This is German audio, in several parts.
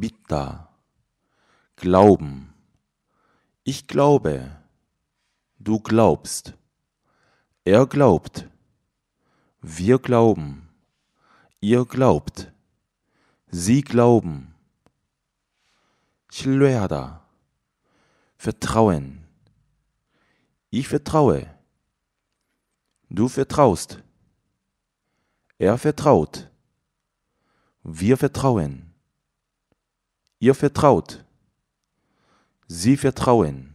Bitta, Glauben. Ich glaube, du glaubst, er glaubt, wir glauben, ihr glaubt, sie glauben. 신뢰하다, Vertrauen. Ich vertraue, du vertraust, er vertraut, wir vertrauen. Ihr vertraut. Sie vertrauen.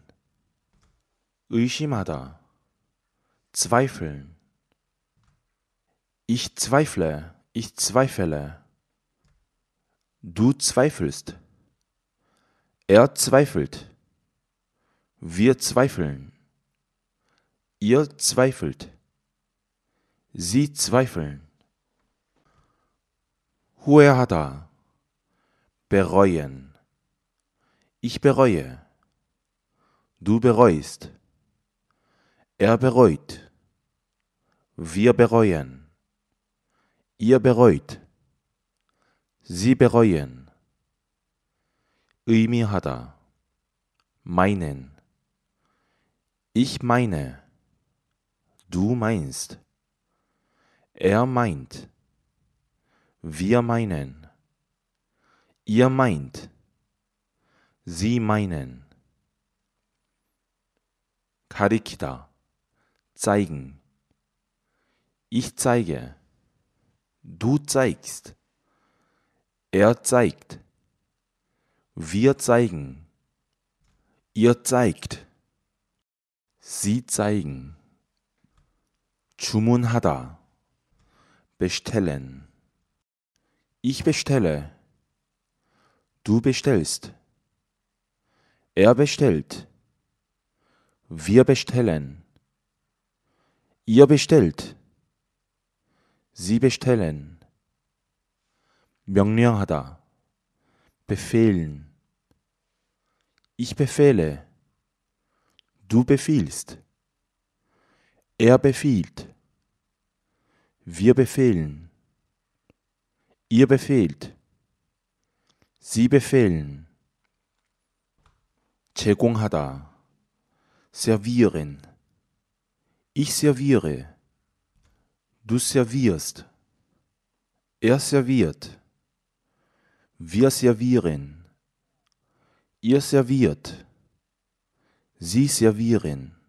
의심하다. Zweifeln. Ich zweifle. Ich zweifle. Du zweifelst. Er zweifelt. Wir zweifeln. Ihr zweifelt. Sie zweifeln. 후회하다 bereuen. Ich bereue. Du bereust. Er bereut. Wir bereuen. Ihr bereut. Sie bereuen. 의미하다. Meinen. Ich meine. Du meinst. Er meint. Wir meinen. Ihr meint. Sie meinen. 가리키다. zeigen. Ich zeige. Du zeigst. Er zeigt. Wir zeigen. Ihr zeigt. Sie zeigen. Chumunhada. bestellen. Ich bestelle. Du bestellst. Er bestellt. Wir bestellen. Ihr bestellt. Sie bestellen. 명령하다. Befehlen. Ich befehle. Du befiehlst. Er befiehlt. Wir befehlen. Ihr befehlt. Sie befehlen, 제공하다, servieren. Ich serviere, du servierst, er serviert, wir servieren, ihr serviert, sie servieren.